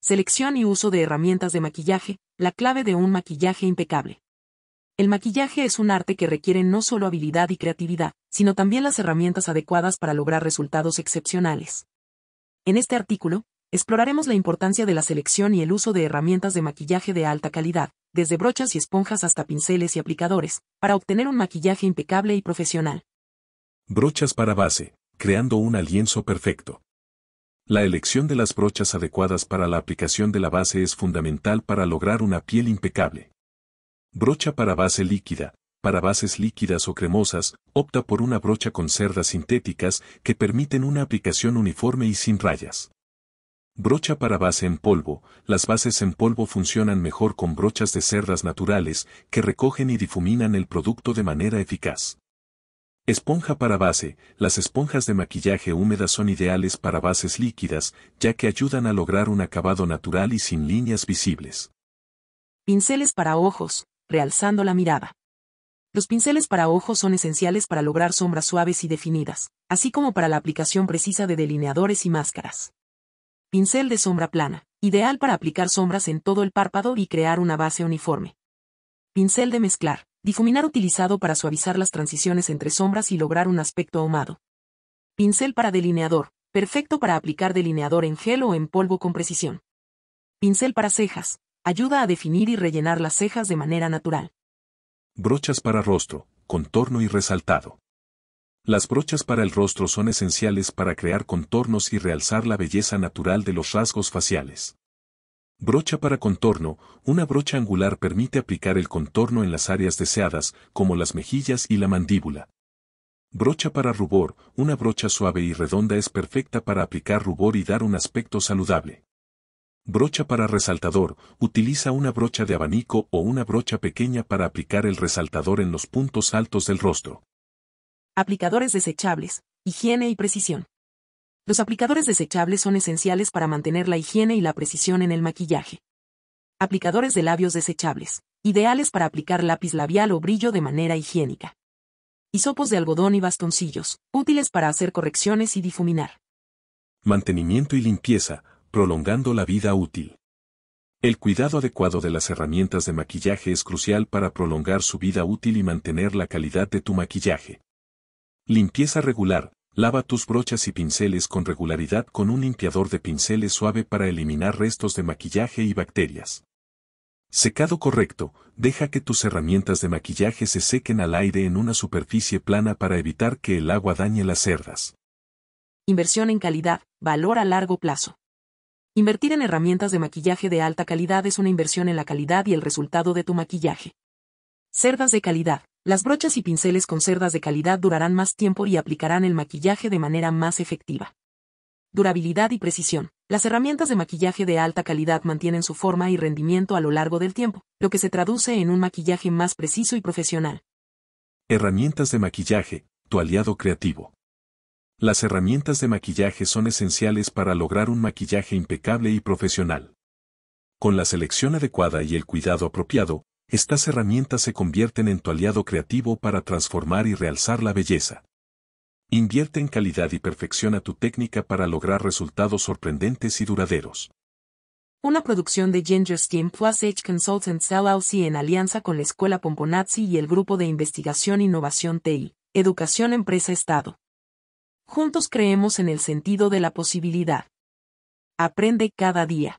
Selección y uso de herramientas de maquillaje, la clave de un maquillaje impecable. El maquillaje es un arte que requiere no solo habilidad y creatividad, sino también las herramientas adecuadas para lograr resultados excepcionales. En este artículo, exploraremos la importancia de la selección y el uso de herramientas de maquillaje de alta calidad, desde brochas y esponjas hasta pinceles y aplicadores, para obtener un maquillaje impecable y profesional. Brochas para base, creando un alienzo perfecto. La elección de las brochas adecuadas para la aplicación de la base es fundamental para lograr una piel impecable. Brocha para base líquida. Para bases líquidas o cremosas, opta por una brocha con cerdas sintéticas que permiten una aplicación uniforme y sin rayas. Brocha para base en polvo. Las bases en polvo funcionan mejor con brochas de cerdas naturales que recogen y difuminan el producto de manera eficaz. Esponja para base. Las esponjas de maquillaje húmedas son ideales para bases líquidas, ya que ayudan a lograr un acabado natural y sin líneas visibles. Pinceles para ojos, realzando la mirada. Los pinceles para ojos son esenciales para lograr sombras suaves y definidas, así como para la aplicación precisa de delineadores y máscaras. Pincel de sombra plana, ideal para aplicar sombras en todo el párpado y crear una base uniforme. Pincel de mezclar, Difuminar utilizado para suavizar las transiciones entre sombras y lograr un aspecto ahumado. Pincel para delineador, perfecto para aplicar delineador en gel o en polvo con precisión. Pincel para cejas, ayuda a definir y rellenar las cejas de manera natural. Brochas para rostro, contorno y resaltado. Las brochas para el rostro son esenciales para crear contornos y realzar la belleza natural de los rasgos faciales. Brocha para contorno. Una brocha angular permite aplicar el contorno en las áreas deseadas, como las mejillas y la mandíbula. Brocha para rubor. Una brocha suave y redonda es perfecta para aplicar rubor y dar un aspecto saludable. Brocha para resaltador. Utiliza una brocha de abanico o una brocha pequeña para aplicar el resaltador en los puntos altos del rostro. Aplicadores desechables. Higiene y precisión. Los aplicadores desechables son esenciales para mantener la higiene y la precisión en el maquillaje. Aplicadores de labios desechables. Ideales para aplicar lápiz labial o brillo de manera higiénica. Hisopos de algodón y bastoncillos, útiles para hacer correcciones y difuminar. Mantenimiento y limpieza, prolongando la vida útil. El cuidado adecuado de las herramientas de maquillaje es crucial para prolongar su vida útil y mantener la calidad de tu maquillaje. Limpieza regular, Lava tus brochas y pinceles con regularidad con un limpiador de pinceles suave para eliminar restos de maquillaje y bacterias. Secado correcto, deja que tus herramientas de maquillaje se sequen al aire en una superficie plana para evitar que el agua dañe las cerdas. Inversión en calidad, valor a largo plazo. Invertir en herramientas de maquillaje de alta calidad es una inversión en la calidad y el resultado de tu maquillaje. Cerdas de calidad, las brochas y pinceles con cerdas de calidad durarán más tiempo y aplicarán el maquillaje de manera más efectiva. Durabilidad y precisión. Las herramientas de maquillaje de alta calidad mantienen su forma y rendimiento a lo largo del tiempo, lo que se traduce en un maquillaje más preciso y profesional. Herramientas de maquillaje, tu aliado creativo. Las herramientas de maquillaje son esenciales para lograr un maquillaje impecable y profesional. Con la selección adecuada y el cuidado apropiado, estas herramientas se convierten en tu aliado creativo para transformar y realzar la belleza. Invierte en calidad y perfecciona tu técnica para lograr resultados sorprendentes y duraderos. Una producción de Ginger Skin Plus H Consultants LLC en alianza con la Escuela Pomponazzi y el Grupo de Investigación e Innovación TI, Educación Empresa Estado. Juntos creemos en el sentido de la posibilidad. Aprende cada día.